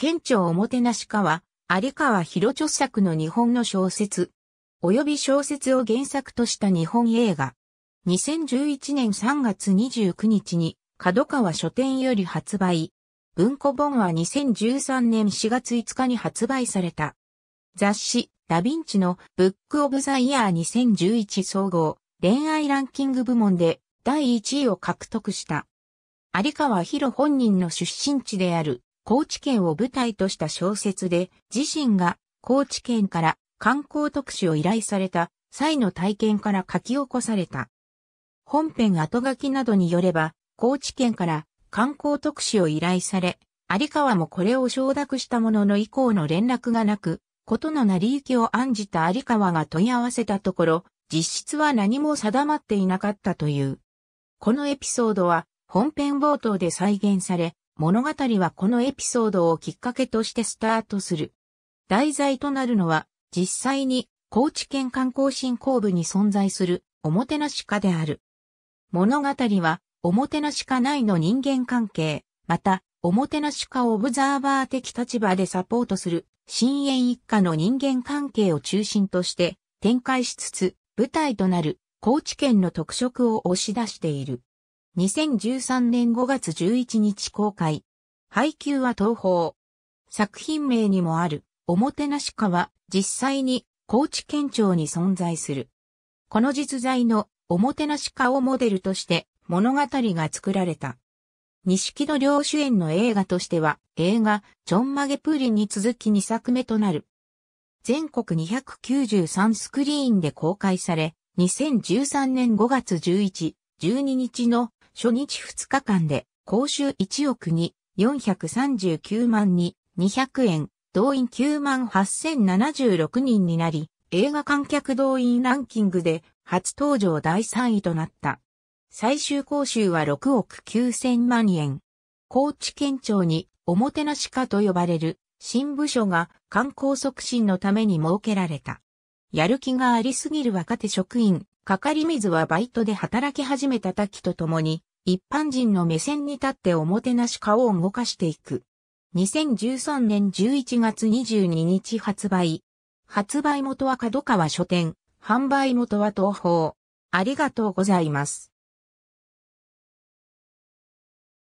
県庁おもてなし課は、有川博著作の日本の小説、及び小説を原作とした日本映画。2011年3月29日に、角川書店より発売。文庫本は2013年4月5日に発売された。雑誌、ダヴィンチのブックオブザイヤー2011総合恋愛ランキング部門で第1位を獲得した。有川博本人の出身地である高知県を舞台とした小説で、自身が高知県から観光特使を依頼された際の体験から書き起こされた。本編後書きなどによれば、高知県から観光特使を依頼され、有川もこれを承諾したものの以降の連絡がなく、ことの成り行きを案じた有川が問い合わせたところ、実質は何も定まっていなかったという。このエピソードは本編冒頭で再現され、物語はこのエピソードをきっかけとしてスタートする。題材となるのは、実際に高知県観光振興部に存在するおもてなし家である。物語は、おもてなし家内の人間関係、また、おもてなし家をオブザーバー的立場でサポートする、深淵一家の人間関係を中心として展開しつつ、舞台となる高知県の特色を押し出している。2013年5月11日公開。配給は東宝。作品名にもある、おもてなし家は実際に高知県庁に存在する。この実在のおもてなし家をモデルとして物語が作られた。西木戸亮主演の映画としては映画ちょんまげプーリンに続き2作目となる。全国293スクリーンで公開され、2013年5月11、12日の初日2日間で、公衆1億に439万に200円、動員9万8076人になり、映画観客動員ランキングで初登場第3位となった。最終講習は6億9000万円。高知県庁におもてなし課と呼ばれる新部署が観光促進のために設けられた。やる気がありすぎる若手職員、り水はバイトで働き始めた滝とともに一般人の目線に立っておもてなし顔を動かしていく。2013年11月22日発売。発売元は角川書店、販売元は東宝。ありがとうございます。